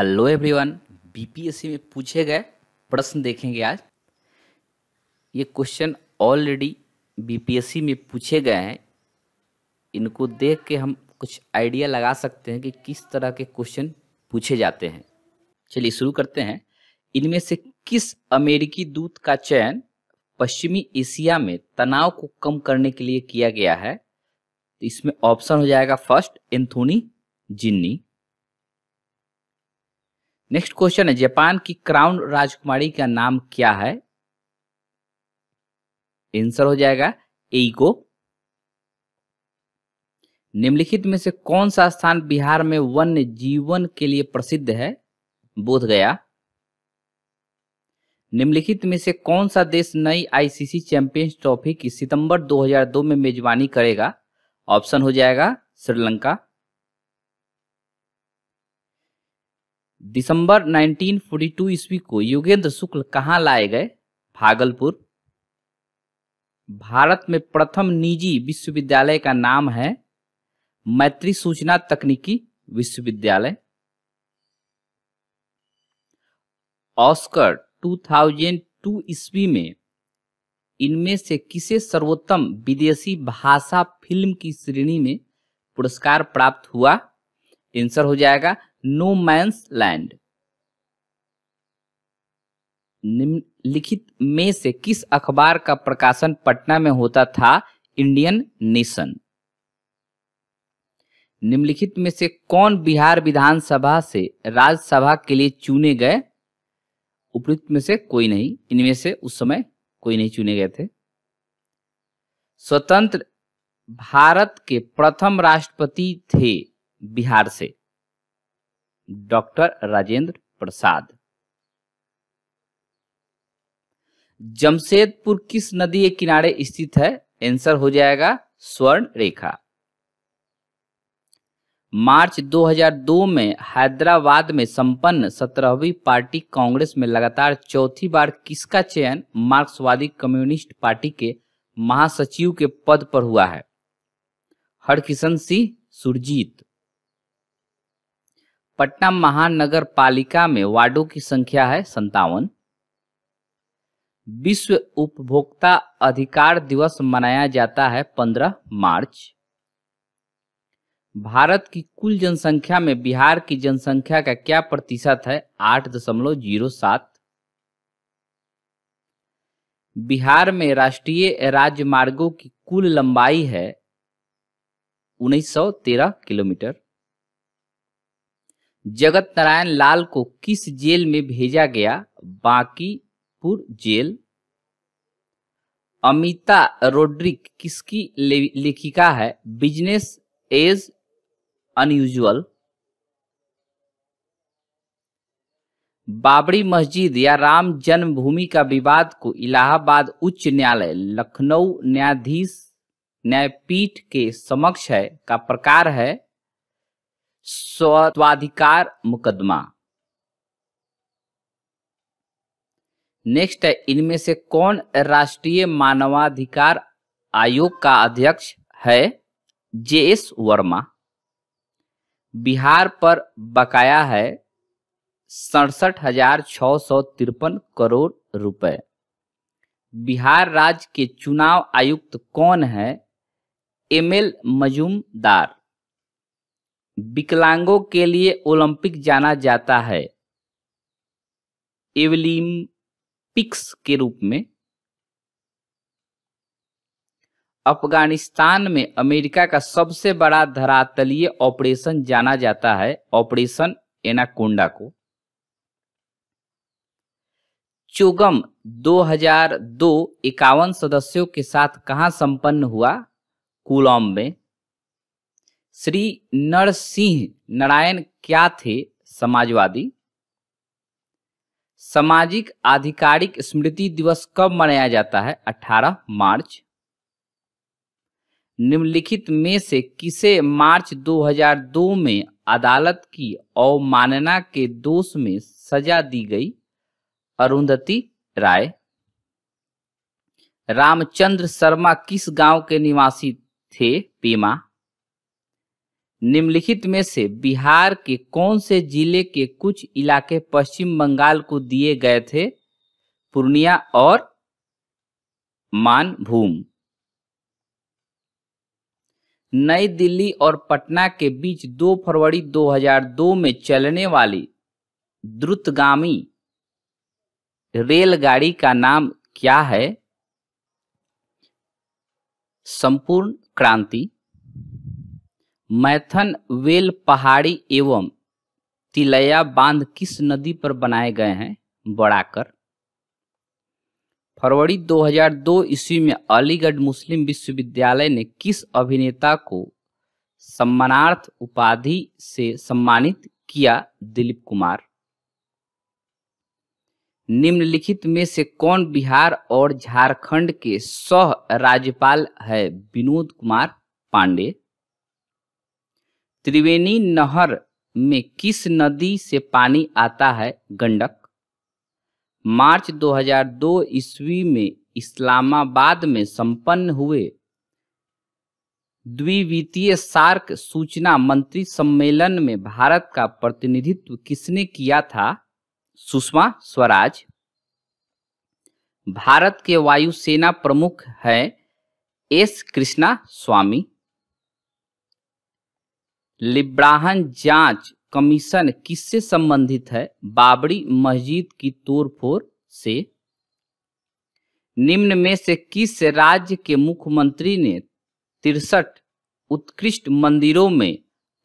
hello everyone BPSC में पूछे गए प्रश्न देखेंगे आज ये क्वेश्चन ऑलरेडी बीपीएससी में पूछे गए हैं इनको देख के हम कुछ आइडिया लगा सकते हैं कि किस तरह के क्वेश्चन पूछे जाते हैं चलिए शुरू करते हैं इनमें से किस अमेरिकी दूत का चयन पश्चिमी एशिया में तनाव को कम करने के लिए किया गया है तो इसमें ऑप्शन हो जाएगा first Anthony Jinny next question है जापान की क्राउन राजकुमारी का नाम क्या है आंसर हो जाएगा एगो निम्नलिखित में से कौन सा स्थान बिहार में वन्य जीवन के लिए प्रसिद्ध है बोध गया निम्नलिखित में से कौन सा देश नई आईसीसी चैंपियंस ट्रॉफी की सितंबर 2002 में मेजबानी करेगा ऑप्शन हो जाएगा श्रीलंका दिसंबर 1942 ईस्वी को योगेंद्र शुक्ल कहाँ लाए गए भागलपुर भारत में प्रथम निजी विश्वविद्यालय का नाम है मैत्री सूचना तकनीकी विश्वविद्यालय ऑस्कर 2002 ईस्वी में इनमें से किसे सर्वोत्तम विदेशी भाषा फिल्म की श्रेणी में पुरस्कार प्राप्त हुआ आंसर हो जाएगा नो मैंस लैंड निम्नलिखित में से किस अखबार का प्रकाशन पटना में होता था इंडियन नेशन निम्नलिखित में से कौन बिहार विधानसभा से राज्यसभा के लिए चुने गए उपयुक्त में से कोई नहीं इनमें से उस समय कोई नहीं चुने गए थे स्वतंत्र भारत के प्रथम राष्ट्रपति थे बिहार से डॉक्टर राजेंद्र प्रसाद जमशेदपुर किस नदी के किनारे स्थित है आंसर हो जाएगा स्वर्ण रेखा मार्च 2002 में हैदराबाद में संपन्न सत्रहवीं पार्टी कांग्रेस में लगातार चौथी बार किसका चयन मार्क्सवादी कम्युनिस्ट पार्टी के महासचिव के पद पर हुआ है हरकिशन सिंह सुरजीत पटना महानगर पालिका में वार्डो की संख्या है संतावन विश्व उपभोक्ता अधिकार दिवस मनाया जाता है 15 मार्च भारत की कुल जनसंख्या में बिहार की जनसंख्या का क्या प्रतिशत है आठ दशमलव जीरो सात बिहार में राष्ट्रीय राजमार्गों की कुल लंबाई है 1913 किलोमीटर जगत नारायण लाल को किस जेल में भेजा गया बांकीपुर जेल अमिता रोड्रिक किसकी लेखिका है बिजनेस एज अनयूजुअल बाबरी मस्जिद या राम जन्मभूमि का विवाद को इलाहाबाद उच्च न्यायालय लखनऊ न्यायाधीश न्यायपीठ के समक्ष है का प्रकार है स्वाधिकार मुकदमा नेक्स्ट है इनमें से कौन राष्ट्रीय मानवाधिकार आयोग का अध्यक्ष है जे एस वर्मा बिहार पर बकाया है सड़सठ हजार छ सौ तिरपन करोड़ रुपए बिहार राज्य के चुनाव आयुक्त कौन है एम एल मजूमदार विकलांगों के लिए ओलंपिक जाना जाता है एवलिम्पिक्स के रूप में अफगानिस्तान में अमेरिका का सबसे बड़ा धरातलीय ऑपरेशन जाना जाता है ऑपरेशन एनाकोंडा को चुगम 2002 इक्यावन सदस्यों के साथ कहां संपन्न हुआ कुलॉम में श्री नरसिंह नारायण क्या थे समाजवादी सामाजिक आधिकारिक स्मृति दिवस कब मनाया जाता है 18 मार्च निम्नलिखित में से किसे मार्च 2002 में अदालत की अवमानना के दोष में सजा दी गई अरुंधति राय रामचंद्र शर्मा किस गांव के निवासी थे पीमा निम्नलिखित में से बिहार के कौन से जिले के कुछ इलाके पश्चिम बंगाल को दिए गए थे पूर्णिया और मानभूम नई दिल्ली और पटना के बीच 2 फरवरी 2002 में चलने वाली द्रुतगामी रेलगाड़ी का नाम क्या है संपूर्ण क्रांति मैथन वेल पहाड़ी एवं तिलैया बांध किस नदी पर बनाए गए हैं बड़ाकर फरवरी 2002 ईस्वी में अलीगढ़ मुस्लिम विश्वविद्यालय ने किस अभिनेता को सम्मानार्थ उपाधि से सम्मानित किया दिलीप कुमार निम्नलिखित में से कौन बिहार और झारखंड के सह राज्यपाल है विनोद कुमार पांडे त्रिवेणी नहर में किस नदी से पानी आता है गंडक मार्च 2002 ईस्वी में इस्लामाबाद में संपन्न हुए द्विवितीय सार्क सूचना मंत्री सम्मेलन में भारत का प्रतिनिधित्व किसने किया था सुषमा स्वराज भारत के वायुसेना प्रमुख हैं एस कृष्णा स्वामी लिब्राहन जांच कमीशन किससे संबंधित है बाबरी मस्जिद की तोड़फोड़ से निम्न में से किस राज्य के मुख्यमंत्री ने तिरसठ उत्कृष्ट मंदिरों में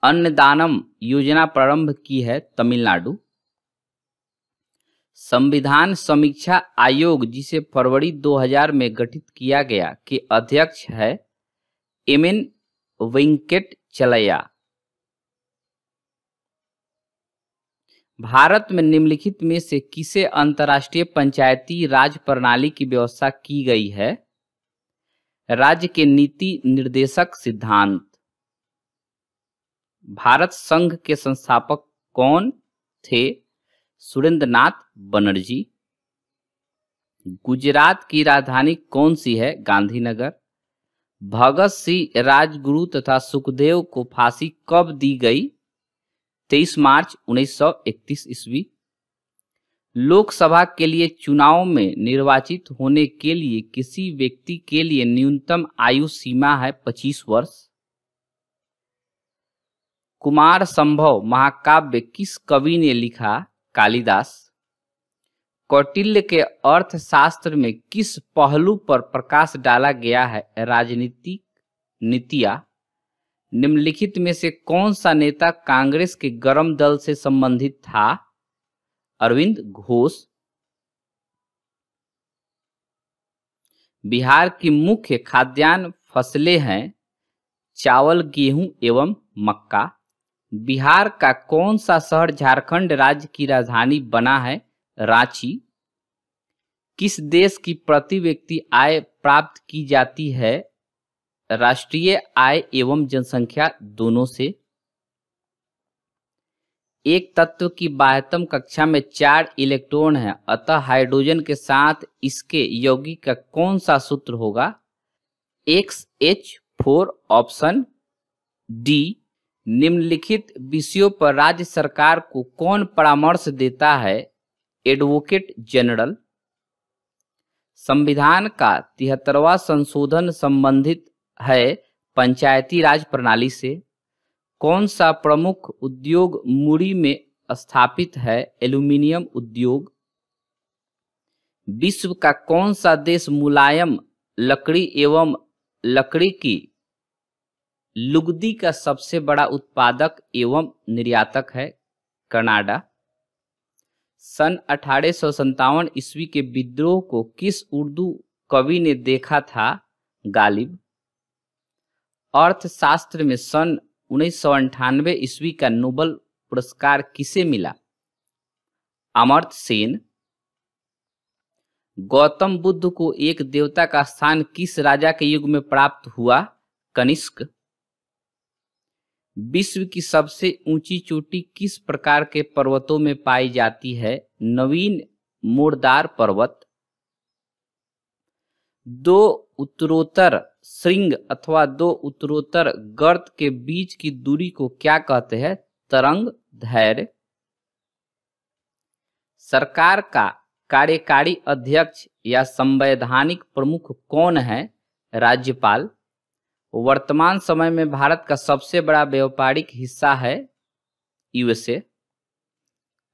अन्नदानम योजना प्रारंभ की है तमिलनाडु संविधान समीक्षा आयोग जिसे फरवरी 2000 में गठित किया गया के अध्यक्ष है एम एन वेंकट चलैया भारत में निम्नलिखित में से किसे अंतर्राष्ट्रीय पंचायती राज प्रणाली की व्यवस्था की गई है राज्य के नीति निर्देशक सिद्धांत भारत संघ के संस्थापक कौन थे सुरेंद्र नाथ बनर्जी गुजरात की राजधानी कौन सी है गांधीनगर भगत सिंह राजगुरु तथा सुखदेव को फांसी कब दी गई तेईस मार्च 1931 ईस्वी लोकसभा के लिए चुनाव में निर्वाचित होने के लिए किसी व्यक्ति के लिए न्यूनतम आयु सीमा है 25 वर्ष कुमार संभव महाकाव्य किस कवि ने लिखा कालिदास कौटिल्य के अर्थशास्त्र में किस पहलू पर प्रकाश डाला गया है राजनीतिक नीतिया निम्नलिखित में से कौन सा नेता कांग्रेस के गरम दल से संबंधित था अरविंद घोष बिहार की मुख्य खाद्यान्न फसलें हैं चावल गेहूं एवं मक्का बिहार का कौन सा शहर झारखंड राज्य की राजधानी बना है रांची किस देश की प्रति व्यक्ति आय प्राप्त की जाती है राष्ट्रीय आय एवं जनसंख्या दोनों से एक तत्व की बाह्यतम कक्षा में चार इलेक्ट्रॉन है अतः हाइड्रोजन के साथ इसके यौगिक का कौन सा सूत्र होगा X H four option D निम्नलिखित विषयों पर राज्य सरकार को कौन परामर्श देता है एडवोकेट जनरल संविधान का तिहत्तरवा संशोधन संबंधित है पंचायती राज प्रणाली से कौन सा प्रमुख उद्योग मुड़ी में स्थापित है एल्यूमिनियम उद्योग विश्व का कौन सा देश मुलायम लकड़ी एवं लकड़ी की लुगदी का सबसे बड़ा उत्पादक एवं निर्यातक है कनाडा सन अठारह ईस्वी के विद्रोह को किस उर्दू कवि ने देखा था गालिब अर्थशास्त्र में सन उन्नीस सौ अंठानवे ईस्वी का नोबल पुरस्कार किसे मिला अमर्त सेन गौतम बुद्ध को एक देवता का स्थान किस राजा के युग में प्राप्त हुआ कनिष्क विश्व की सबसे ऊंची चोटी किस प्रकार के पर्वतों में पाई जाती है नवीन मोड़दार पर्वत दो उत्तरोत्तर श्रृंग अथवा दो उत्तरोत्तर गर्त के बीच की दूरी को क्या कहते हैं तरंग धैर्य सरकार का कार्यकारी अध्यक्ष या संवैधानिक प्रमुख कौन है राज्यपाल वर्तमान समय में भारत का सबसे बड़ा व्यापारिक हिस्सा है यूएसए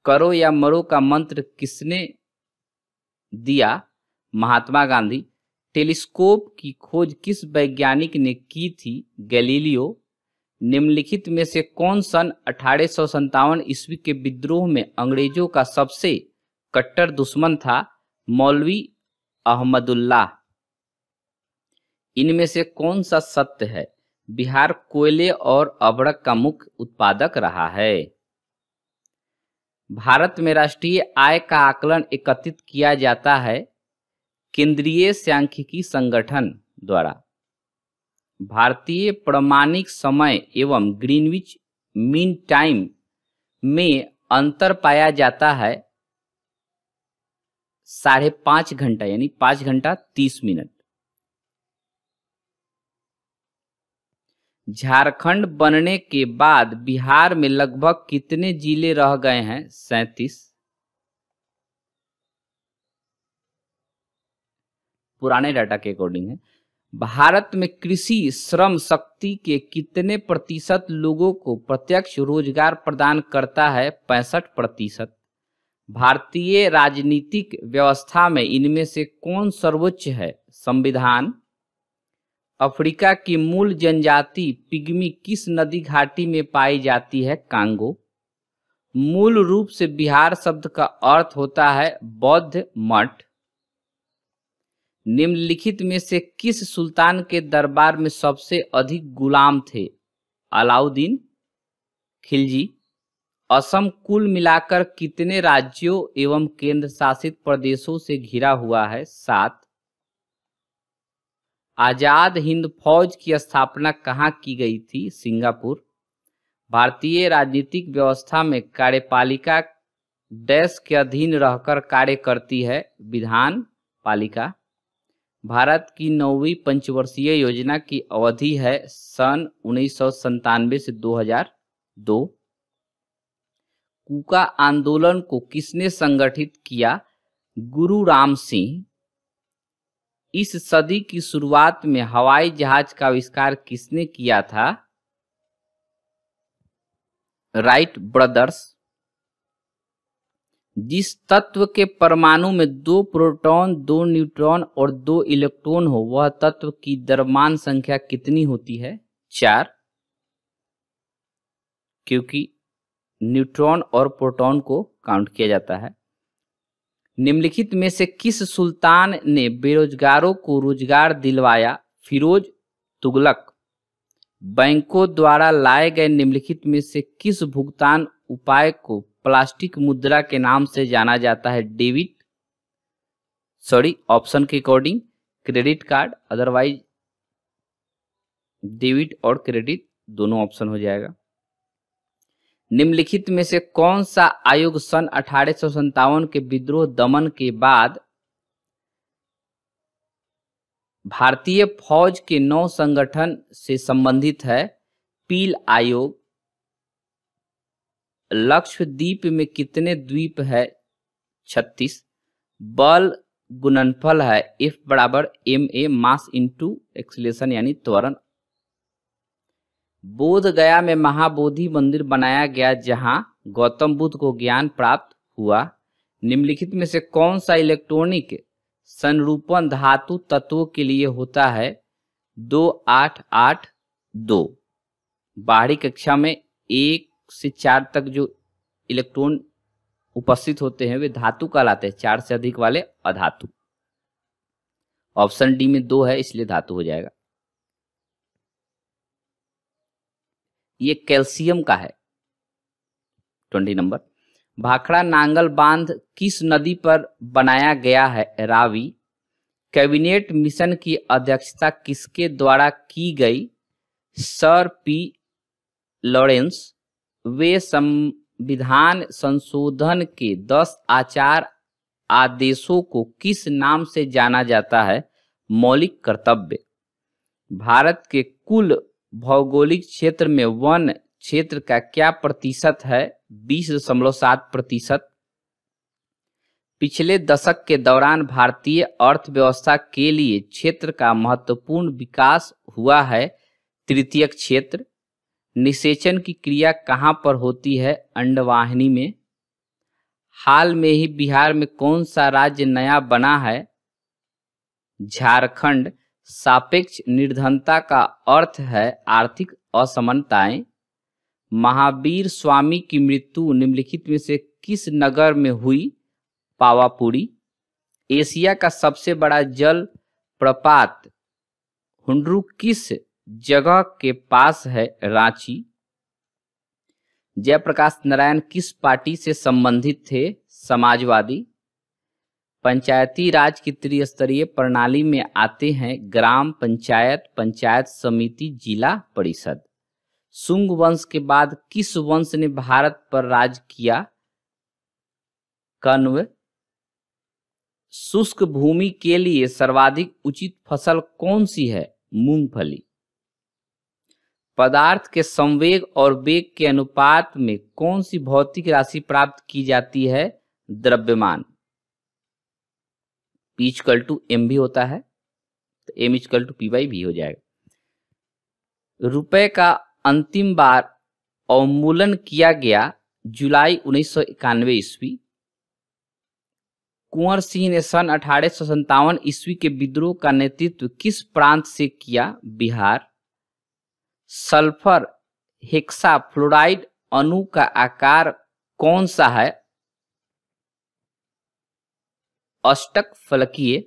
करो या मरो का मंत्र किसने दिया महात्मा गांधी टेलीस्कोप की खोज किस वैज्ञानिक ने की थी गैलीलियो निम्नलिखित में से कौन सन अठारह सौ ईस्वी के विद्रोह में अंग्रेजों का सबसे कट्टर दुश्मन था मौलवी अहमदुल्ला इनमें से कौन सा सत्य है बिहार कोयले और अबड़क का मुख्य उत्पादक रहा है भारत में राष्ट्रीय आय का आकलन एकत्रित किया जाता है केंद्रीय सांख्यिकी संगठन द्वारा भारतीय प्रमाणिक समय एवं ग्रीनविच मीन टाइम में अंतर पाया जाता है साढ़े पांच घंटा यानी पांच घंटा तीस मिनट झारखंड बनने के बाद बिहार में लगभग कितने जिले रह गए हैं सैतीस पुराने डाटा के अकॉर्डिंग है भारत में कृषि श्रम शक्ति के कितने प्रतिशत लोगों को प्रत्यक्ष रोजगार प्रदान करता है पैंसठ प्रतिशत भारतीय राजनीतिक व्यवस्था में इनमें से कौन सर्वोच्च है संविधान अफ्रीका की मूल जनजाति पिग्मी किस नदी घाटी में पाई जाती है कांगो मूल रूप से बिहार शब्द का अर्थ होता है बौद्ध मठ निम्नलिखित में से किस सुल्तान के दरबार में सबसे अधिक गुलाम थे अलाउद्दीन खिलजी असम कुल मिलाकर कितने राज्यों एवं केंद्र शासित प्रदेशों से घिरा हुआ है सात आजाद हिंद फौज की स्थापना कहाँ की गई थी सिंगापुर भारतीय राजनीतिक व्यवस्था में कार्यपालिका डैश के अधीन रहकर कार्य करती है विधान पालिका भारत की नौवीं पंचवर्षीय योजना की अवधि है सन उन्नीस से 2002 कुका आंदोलन को किसने संगठित किया गुरु राम सिंह इस सदी की शुरुआत में हवाई जहाज का आविष्कार किसने किया था राइट ब्रदर्स जिस तत्व के परमाणु में दो प्रोटॉन दो न्यूट्रॉन और दो इलेक्ट्रॉन हो वह तत्व की द्रव्यमान संख्या कितनी होती है चार क्योंकि न्यूट्रॉन और प्रोटॉन को काउंट किया जाता है निम्नलिखित में से किस सुल्तान ने बेरोजगारों को रोजगार दिलवाया फिरोज तुगलक बैंकों द्वारा लाए गए निम्नलिखित में से किस भुगतान उपाय को प्लास्टिक मुद्रा के नाम से जाना जाता है डेबिट सॉरी ऑप्शन के according credit card otherwise debit और क्रेडिट दोनों ऑप्शन हो जाएगा निम्नलिखित में से कौन सा आयोग सन अठारह के विद्रोह दमन के बाद भारतीय फौज के नौ संगठन से संबंधित है पील आयोग लक्षद्वीप में कितने द्वीप है छत्तीस बल गुणनफल है एफ बराबर M A mass into acceleration यानी त्वरण बोध गया में महाबोधि मंदिर बनाया गया जहां गौतम बुद्ध को ज्ञान प्राप्त हुआ निम्नलिखित में से कौन सा इलेक्ट्रॉनिक संरूपण धातु तत्वों के लिए होता है दो आठ आठ दो बाहरी कक्षा में एक से चार तक जो इलेक्ट्रॉन उपस्थित होते हैं वे धातु कहलाते हैं चार से अधिक वाले अधातु ऑप्शन डी में दो है इसलिए धातु हो जाएगा ये कैल्शियम का है ट्वेंटी नंबर भाखड़ा नांगल बांध किस नदी पर बनाया गया है रावी कैबिनेट मिशन की अध्यक्षता किसके द्वारा की गई सर पी लॉरेंस वे संविधान संशोधन के दस आचार आदेशों को किस नाम से जाना जाता है मौलिक कर्तव्य भारत के कुल भौगोलिक क्षेत्र में वन क्षेत्र का क्या प्रतिशत है बीस दशमलव सात प्रतिशत पिछले दशक के दौरान भारतीय अर्थव्यवस्था के लिए क्षेत्र का महत्वपूर्ण विकास हुआ है तृतीय क्षेत्र निषेचन की क्रिया कहाँ पर होती है अंडवाहिनी में हाल में ही बिहार में कौन सा राज्य नया बना है झारखंड सापेक्ष निर्धनता का अर्थ है आर्थिक असमानताएं महावीर स्वामी की मृत्यु निम्नलिखित में से किस नगर में हुई पावापुरी एशिया का सबसे बड़ा जल प्रपात हुंडरू किस जगह के पास है रांची जयप्रकाश नारायण किस पार्टी से संबंधित थे समाजवादी पंचायती राज की त्रिस्तरीय प्रणाली में आते हैं ग्राम पंचायत पंचायत समिति जिला परिषद सुंग वंश के बाद किस वंश ने भारत पर राज किया कन्व शुष्क भूमि के लिए सर्वाधिक उचित फसल कौन सी है मूंगफली पदार्थ के संवेग और वेग के अनुपात में कौन सी भौतिक राशि प्राप्त की जाती है द्रव्यमान पी इजकल टू एम भी होता है तो M is equal to P by भी हो जाएगा रुपए का अंतिम बार अवमूलन किया गया जुलाई उन्नीस सौ इक्यानवे ईस्वी कुंवर सिंह ने सन अठारह ईस्वी के विद्रोह का नेतृत्व किस प्रांत से किया बिहार सल्फर हेक्सा फ्लोराइड अणु का आकार कौन सा है अष्टक फलकीय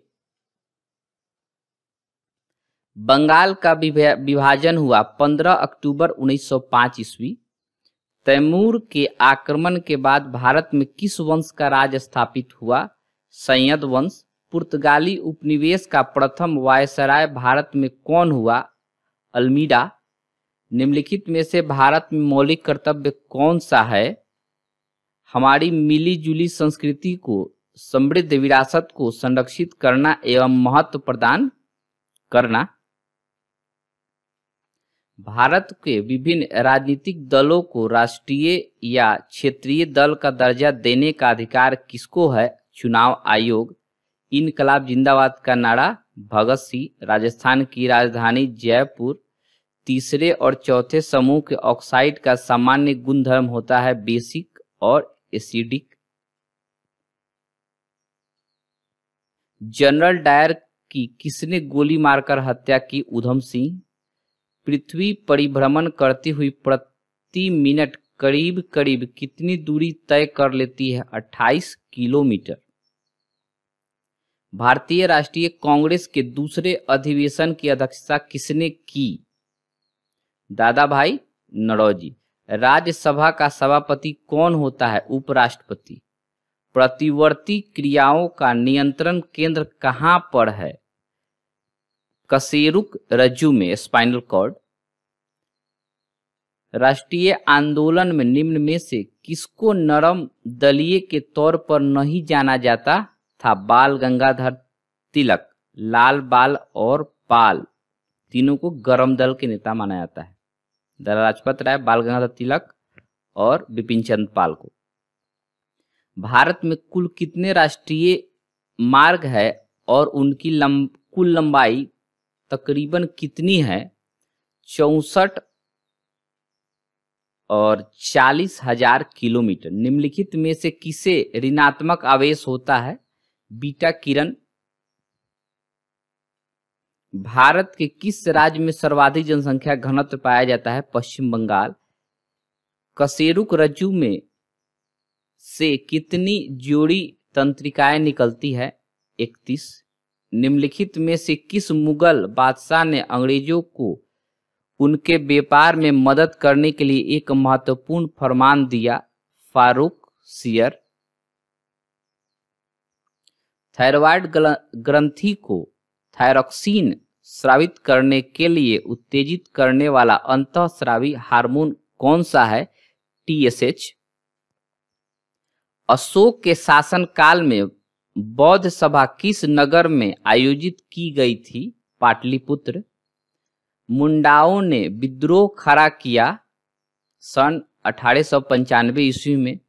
बंगाल का विभाजन हुआ 15 अक्टूबर 1905 ईस्वी तैमूर के आक्रमण के बाद भारत में किस वंश का राज स्थापित हुआ सैयद वंश पुर्तगाली उपनिवेश का प्रथम वायसराय भारत में कौन हुआ अल्मीडा निम्नलिखित में से भारत में मौलिक कर्तव्य कौन सा है हमारी मिली जुली संस्कृति को समृद्ध विरासत को संरक्षित करना एवं महत्व प्रदान करना भारत के विभिन्न राजनीतिक दलों को राष्ट्रीय या क्षेत्रीय दल का दर्जा देने का अधिकार किसको है चुनाव आयोग इनकलाब जिंदाबाद का नारा भगत सिंह राजस्थान की राजधानी जयपुर तीसरे और चौथे समूह के ऑक्साइड का सामान्य गुणधर्म होता है बेसिक और एसिडिक जनरल डायर की किसने गोली मारकर हत्या की उधम सिंह पृथ्वी परिभ्रमण करती हुई प्रति मिनट करीब करीब कितनी दूरी तय कर लेती है 28 किलोमीटर भारतीय राष्ट्रीय कांग्रेस के दूसरे अधिवेशन की अध्यक्षता किसने की दादा भाई नड़ौजी राज्यसभा का सभापति कौन होता है उपराष्ट्रपति प्रतिवर्ती क्रियाओं का नियंत्रण केंद्र कहाँ पर है कसेरुक रज्जु में स्पाइनल कॉर्ड राष्ट्रीय आंदोलन में निम्न में से किसको नरम दलीय के तौर पर नहीं जाना जाता था बाल गंगाधर तिलक लाल बाल और पाल तीनों को गरम दल के नेता माना जाता है लाला लाजपत राय बाल गंगाधर तिलक और बिपिन चंद पाल को भारत में कुल कितने राष्ट्रीय मार्ग है और उनकी लंब कुल लंबाई तकरीबन कितनी है चौसठ और चालीस हजार किलोमीटर निम्नलिखित में से किसे ऋणात्मक आवेश होता है बीटा किरण भारत के किस राज्य में सर्वाधिक जनसंख्या घनत्व पाया जाता है पश्चिम बंगाल कसेरुक रज्जु में से कितनी जोड़ी तंत्रिकाएं निकलती है 31 निम्नलिखित में से किस मुगल बादशाह ने अंग्रेजों को उनके व्यापार में मदद करने के लिए एक महत्वपूर्ण फरमान दिया फारूक सियर थायराइड ग्रंथि को थायरॉक्सिन श्रावित करने के लिए उत्तेजित करने वाला अंत श्रावी हार्मोन कौन सा है टीएसएच अशोक के शासनकाल में बौद्ध सभा किस नगर में आयोजित की गई थी पाटलिपुत्र मुंडाओं ने विद्रोह खड़ा किया सन अठारह ईस्वी में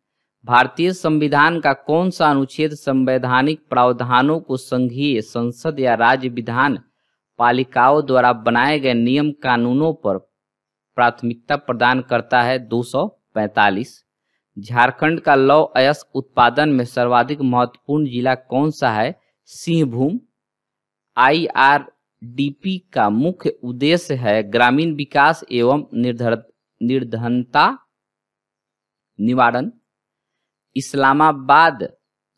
भारतीय संविधान का कौन सा अनुच्छेद संवैधानिक प्रावधानों को संघीय संसद या राज्य विधान पालिकाओं द्वारा बनाए गए नियम कानूनों पर प्राथमिकता प्रदान करता है 245 झारखंड का लौ अयस्क उत्पादन में सर्वाधिक महत्वपूर्ण जिला कौन सा है सिंहभूम आईआरडीपी का मुख्य उद्देश्य है ग्रामीण विकास एवं निर्धर निर्धनता निवारण इस्लामाबाद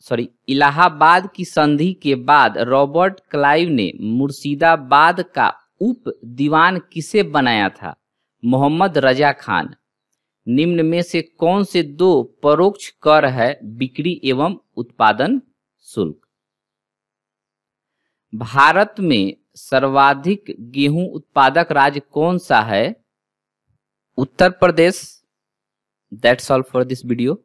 सॉरी इलाहाबाद की संधि के बाद रॉबर्ट क्लाइव ने मुर्शिदाबाद का उप दीवान किसे बनाया था मोहम्मद रजा खान निम्न में से कौन से दो परोक्ष कर है बिक्री एवं उत्पादन शुल्क भारत में सर्वाधिक गेहूं उत्पादक राज्य कौन सा है Uttar Pradesh that's all for this video